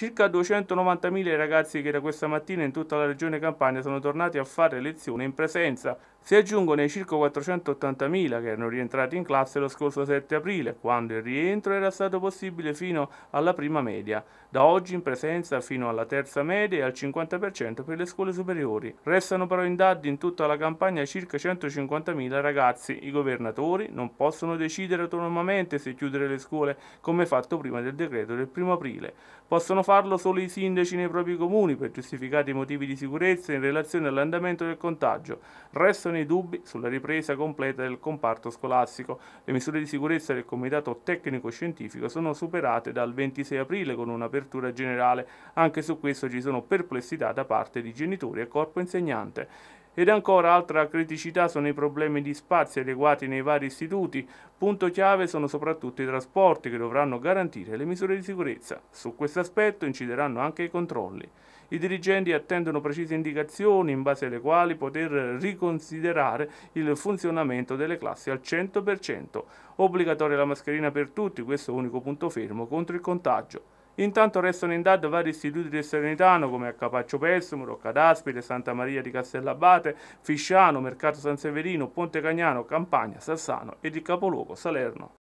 Circa 290.000 ragazzi che da questa mattina in tutta la regione Campania sono tornati a fare lezione in presenza si aggiungono i circa 480.000 che erano rientrati in classe lo scorso 7 aprile, quando il rientro era stato possibile fino alla prima media, da oggi in presenza fino alla terza media e al 50% per le scuole superiori. Restano però in DAD in tutta la campagna circa 150.000 ragazzi. I governatori non possono decidere autonomamente se chiudere le scuole come fatto prima del decreto del 1 aprile. Possono farlo solo i sindaci nei propri comuni per giustificati motivi di sicurezza in relazione all'andamento del contagio. Restano Restano dubbi sulla ripresa completa del comparto scolastico. Le misure di sicurezza del Comitato Tecnico-Scientifico sono superate dal 26 aprile con un'apertura generale. Anche su questo ci sono perplessità da parte di genitori e corpo insegnante. Ed ancora altra criticità sono i problemi di spazi adeguati nei vari istituti. Punto chiave sono soprattutto i trasporti che dovranno garantire le misure di sicurezza. Su questo aspetto incideranno anche i controlli. I dirigenti attendono precise indicazioni in base alle quali poter riconsiderare il funzionamento delle classi al 100%. Obbligatoria la mascherina per tutti, questo è l'unico punto fermo contro il contagio. Intanto restano in DAD vari istituti del Serenitano come a Capaccio Pessimo, Rocca d'Aspide, Santa Maria di Castellabate, Fisciano, Mercato San Severino, Ponte Cagnano, Campagna, Sassano ed il capoluogo Salerno.